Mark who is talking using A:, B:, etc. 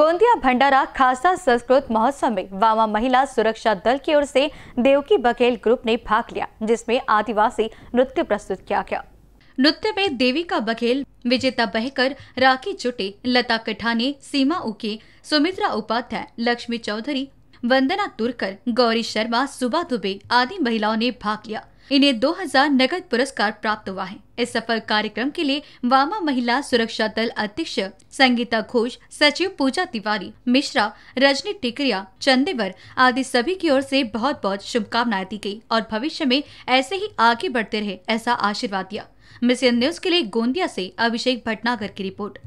A: गोंदिया भंडारा खासा संस्कृत महोत्सव में वामा महिला सुरक्षा दल की ओर से देवकी बघेल ग्रुप ने भाग लिया जिसमें आदिवासी नृत्य प्रस्तुत किया गया नृत्य में देविका बघेल विजेता बहकर राखी चुटे लता कठाने सीमा उके सुमित्रा उपाध्याय लक्ष्मी चौधरी वंदना तुरकर गौरी शर्मा सुबा दुबे आदि महिलाओं ने भाग लिया इन्हें 2000 नगद पुरस्कार प्राप्त हुआ है इस सफल कार्यक्रम के लिए वामा महिला सुरक्षा दल अध्यक्ष संगीता घोष सचिव पूजा तिवारी मिश्रा रजनी टिकरिया चंदेवर आदि सभी की ओर से बहुत बहुत शुभकामनाएं दी गई और भविष्य में ऐसे ही आगे बढ़ते रहे ऐसा आशीर्वाद दिया मिशन न्यूज के लिए गोंदिया ऐसी अभिषेक भटनागर की रिपोर्ट